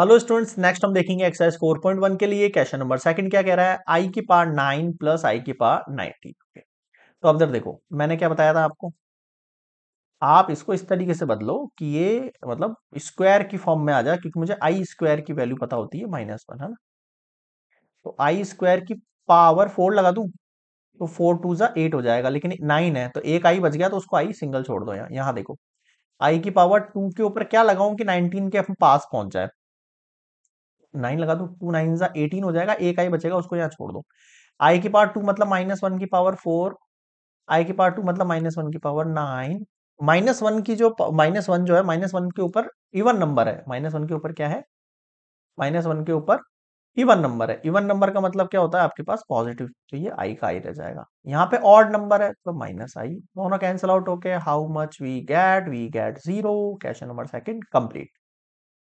hello students next हम देखेंगे exercise 4.1 के लिए क्वेश्चन नंबर सेकंड क्या कह रहा है आई की पार नाइन प्लस आई की पार नाइनटी तो अब दर देखो मैंने क्या बताया था आपको आप इसको इस तरीके से बदलो कि ये मतलब स्क्वायर की फॉर्म में आ जाए क्योंकि मुझे आई स्क्वायर की वैल्यू पता होती है माइनस वन है ना तो आई स्क्वायर की पावर फोर लगा दू तो फोर टू जो एट हो जाएगा लेकिन नाइन है तो एक आई बच गया तो उसको आई सिंगल छोड़ दो यहाँ यहाँ देखो आई की पावर टू के ऊपर क्या लगाऊं कि नाइनटीन के पास पहुंच जाए नाइन लगा दो टू नाइन जा एटीन हो जाएगा एक आई बचेगा उसको यहाँ छोड़ दो आई की पावर टू मतलब माइनस वन की पावर फोर आई की पावर टू मतलब माइनस वन की पावर नाइन माइनस वन की जो माइनस वन जो है माइनस वन के ऊपर इवन नंबर है माइनस वन के ऊपर क्या है माइनस वन के ऊपर इवन नंबर है इवन नंबर का मतलब क्या होता है आपके पास पॉजिटिव तो ये आई का आई रह जाएगा यहाँ पे ऑड नंबर है तो माइनस आई दोनों कैंसिल आउट होके how much we get we get zero question number second complete